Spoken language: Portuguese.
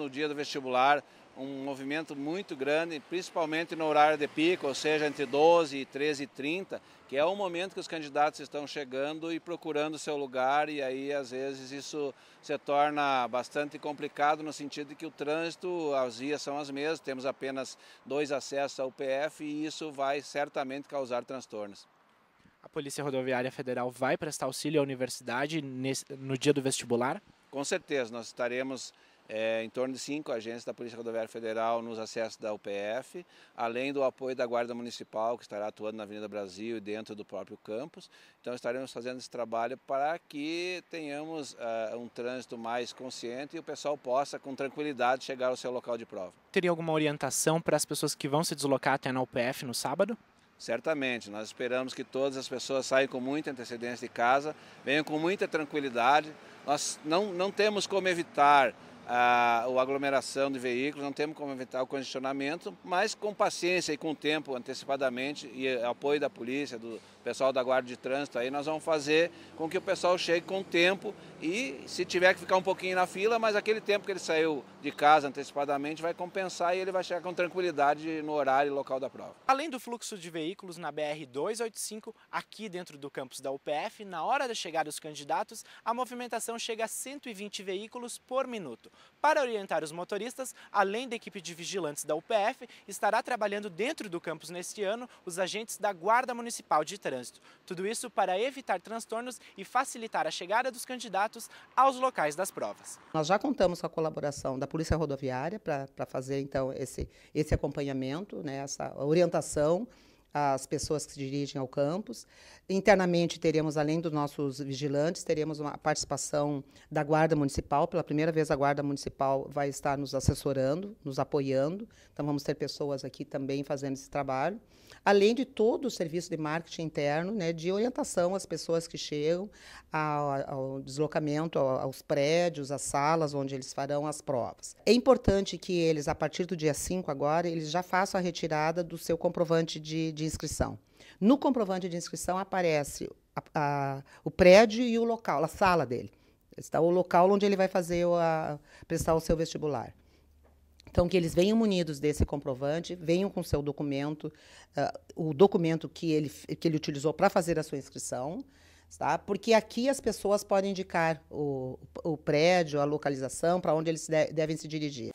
no dia do vestibular um movimento muito grande, principalmente no horário de pico, ou seja, entre 12 e 13 e 30, que é o momento que os candidatos estão chegando e procurando seu lugar e aí às vezes isso se torna bastante complicado no sentido de que o trânsito, as vias são as mesmas, temos apenas dois acessos ao PF e isso vai certamente causar transtornos. A Polícia Rodoviária Federal vai prestar auxílio à universidade nesse, no dia do vestibular? Com certeza, nós estaremos é, em torno de cinco agências da Polícia Rodoviária Federal nos acessos da UPF, além do apoio da Guarda Municipal, que estará atuando na Avenida Brasil e dentro do próprio campus. Então estaremos fazendo esse trabalho para que tenhamos uh, um trânsito mais consciente e o pessoal possa, com tranquilidade, chegar ao seu local de prova. Teria alguma orientação para as pessoas que vão se deslocar até na UPF no sábado? Certamente, nós esperamos que todas as pessoas saiam com muita antecedência de casa, venham com muita tranquilidade. Nós não, não temos como evitar a, a aglomeração de veículos, não temos como evitar o congestionamento, mas com paciência e com tempo antecipadamente e apoio da polícia, do pessoal da guarda de trânsito, aí nós vamos fazer com que o pessoal chegue com tempo e se tiver que ficar um pouquinho na fila, mas aquele tempo que ele saiu de casa antecipadamente vai compensar e ele vai chegar com tranquilidade no horário e local da prova. Além do fluxo de veículos na BR 285, aqui dentro do campus da UPF, na hora de chegar os candidatos, a movimentação chega a 120 veículos por minuto. Para orientar os motoristas, além da equipe de vigilantes da UPF, estará trabalhando dentro do campus neste ano os agentes da Guarda Municipal de Trânsito. Tudo isso para evitar transtornos e facilitar a chegada dos candidatos aos locais das provas. Nós já contamos com a colaboração da Polícia Rodoviária para fazer então esse, esse acompanhamento, né, essa orientação as pessoas que se dirigem ao campus. Internamente teremos, além dos nossos vigilantes, teremos uma participação da Guarda Municipal. Pela primeira vez, a Guarda Municipal vai estar nos assessorando, nos apoiando. Então, vamos ter pessoas aqui também fazendo esse trabalho além de todo o serviço de marketing interno, né, de orientação às pessoas que chegam, ao, ao deslocamento, ao, aos prédios, às salas onde eles farão as provas. É importante que eles, a partir do dia 5 agora, eles já façam a retirada do seu comprovante de, de inscrição. No comprovante de inscrição aparece a, a, o prédio e o local, a sala dele. Está o local onde ele vai fazer a, prestar o seu vestibular. Então, que eles venham munidos desse comprovante, venham com seu documento, uh, o documento que ele, que ele utilizou para fazer a sua inscrição, tá? porque aqui as pessoas podem indicar o, o prédio, a localização, para onde eles de devem se dirigir.